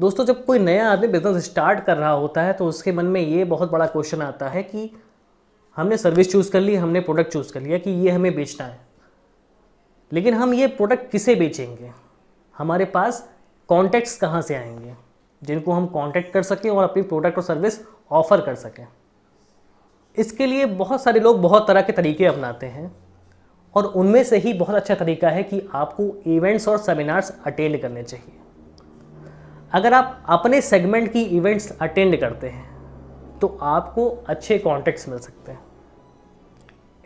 दोस्तों जब कोई नया आदमी बिज़नेस स्टार्ट कर रहा होता है तो उसके मन में ये बहुत बड़ा क्वेश्चन आता है कि हमने सर्विस चूज़ कर ली हमने प्रोडक्ट चूज़ कर लिया कि ये हमें बेचना है लेकिन हम ये प्रोडक्ट किसे बेचेंगे हमारे पास कॉन्टैक्ट्स कहाँ से आएंगे जिनको हम कॉन्टैक्ट कर सकें और अपनी प्रोडक्ट और सर्विस ऑफ़र कर सकें इसके लिए बहुत सारे लोग बहुत तरह के तरीके अपनाते हैं और उनमें से ही बहुत अच्छा तरीका है कि आपको इवेंट्स और सेमिनार्स अटेंड करने चाहिए अगर आप अपने सेगमेंट की इवेंट्स अटेंड करते हैं तो आपको अच्छे कॉन्टैक्ट्स मिल सकते हैं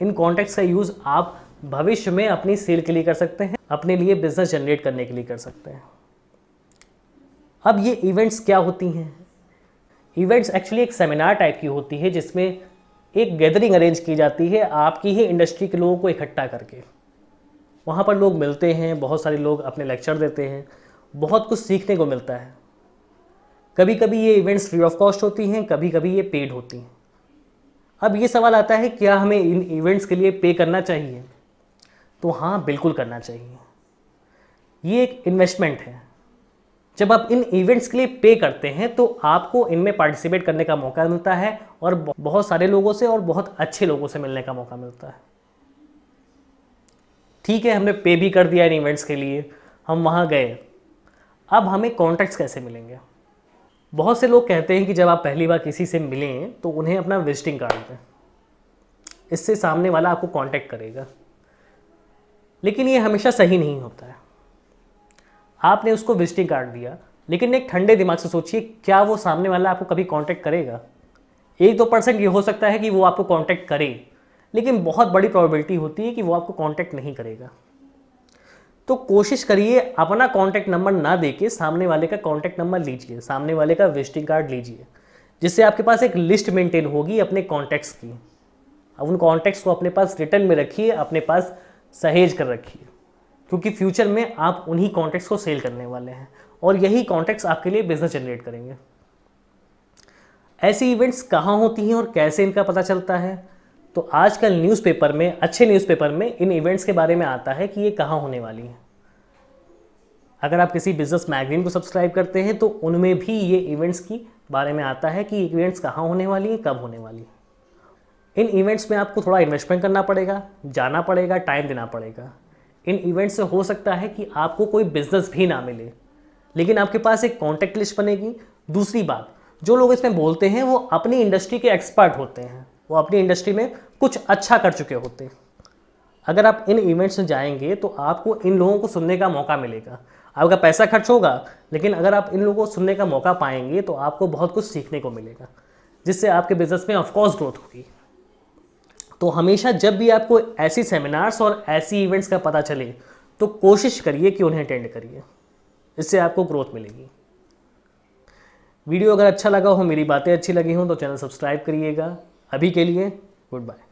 इन कॉन्टैक्ट्स का यूज़ आप भविष्य में अपनी सेल के लिए कर सकते हैं अपने लिए बिजनेस जनरेट करने के लिए कर सकते हैं अब ये इवेंट्स क्या होती हैं इवेंट्स एक्चुअली एक सेमिनार टाइप की होती है जिसमें एक गैदरिंग अरेंज की जाती है आपकी ही इंडस्ट्री के लोगों को इकट्ठा करके वहाँ पर लोग मिलते हैं बहुत सारे लोग अपने लेक्चर देते हैं बहुत कुछ सीखने को मिलता है कभी कभी ये इवेंट्स फ्री ऑफ कॉस्ट होती हैं कभी कभी ये पेड होती हैं अब ये सवाल आता है क्या हमें इन इवेंट्स के लिए पे करना चाहिए तो हाँ बिल्कुल करना चाहिए ये एक इन्वेस्टमेंट है जब आप इन इवेंट्स के लिए पे करते हैं तो आपको इनमें पार्टिसिपेट करने का मौका मिलता है और बहुत सारे लोगों से और बहुत अच्छे लोगों से मिलने का मौका मिलता है ठीक है हमने पे भी कर दिया इन इवेंट्स के लिए हम वहाँ गए अब हमें कॉन्टैक्ट्स कैसे मिलेंगे बहुत से लोग कहते हैं कि जब आप पहली बार किसी से मिलें तो उन्हें अपना विजिटिंग कार्ड दें इससे सामने वाला आपको कांटेक्ट करेगा लेकिन ये हमेशा सही नहीं होता है आपने उसको विजिटिंग कार्ड दिया लेकिन एक ठंडे दिमाग से सोचिए क्या वो सामने वाला आपको कभी कांटेक्ट करेगा एक दो परसेंट ये हो सकता है कि वो आपको कांटेक्ट करे लेकिन बहुत बड़ी प्रोबेबिलिटी होती है कि वो आपको कांटेक्ट नहीं करेगा तो कोशिश करिए अपना कॉन्टैक्ट नंबर ना देके सामने वाले का कॉन्टैक्ट नंबर लीजिए सामने वाले का विजिटिंग कार्ड लीजिए जिससे आपके पास एक लिस्ट मेंटेन होगी अपने कॉन्टैक्ट्स की अब उन कॉन्टैक्ट्स को अपने पास रिटर्न में रखिए अपने पास सहेज कर रखिए क्योंकि फ्यूचर में आप उन्हीं कॉन्टैक्ट्स को सेल करने वाले हैं और यही कॉन्टैक्ट्स आपके लिए बिजनेस जनरेट करेंगे ऐसी इवेंट्स कहाँ होती हैं और कैसे इनका पता चलता है तो आजकल न्यूज़पेपर में अच्छे न्यूज़पेपर में इन इवेंट्स के बारे में आता है कि ये कहाँ होने वाली हैं अगर आप किसी बिजनेस मैगजीन को सब्सक्राइब करते हैं तो उनमें भी ये इवेंट्स की बारे में आता है कि इवेंट्स कहाँ होने वाली हैं कब होने वाली हैं इन इवेंट्स में आपको थोड़ा इन्वेस्टमेंट करना पड़ेगा जाना पड़ेगा टाइम देना पड़ेगा इन इवेंट्स से हो सकता है कि आपको कोई बिजनेस भी ना मिले लेकिन आपके पास एक कॉन्टैक्ट लिस्ट बनेगी दूसरी बात जो लोग इसमें बोलते हैं वो अपनी इंडस्ट्री के एक्सपर्ट होते हैं वो अपनी इंडस्ट्री में कुछ अच्छा कर चुके होते अगर आप इन इवेंट्स में जाएंगे तो आपको इन लोगों को सुनने का मौका मिलेगा आपका पैसा खर्च होगा लेकिन अगर आप इन लोगों को सुनने का मौका पाएंगे तो आपको बहुत कुछ सीखने को मिलेगा जिससे आपके बिजनेस में ऑफकोर्स ग्रोथ होगी तो हमेशा जब भी आपको ऐसी सेमिनार्स और ऐसी इवेंट्स का पता चले तो कोशिश करिए कि उन्हें अटेंड करिए इससे आपको ग्रोथ मिलेगी वीडियो अगर अच्छा लगा हो मेरी बातें अच्छी लगी हों तो चैनल सब्सक्राइब करिएगा अभी के लिए गुड बाय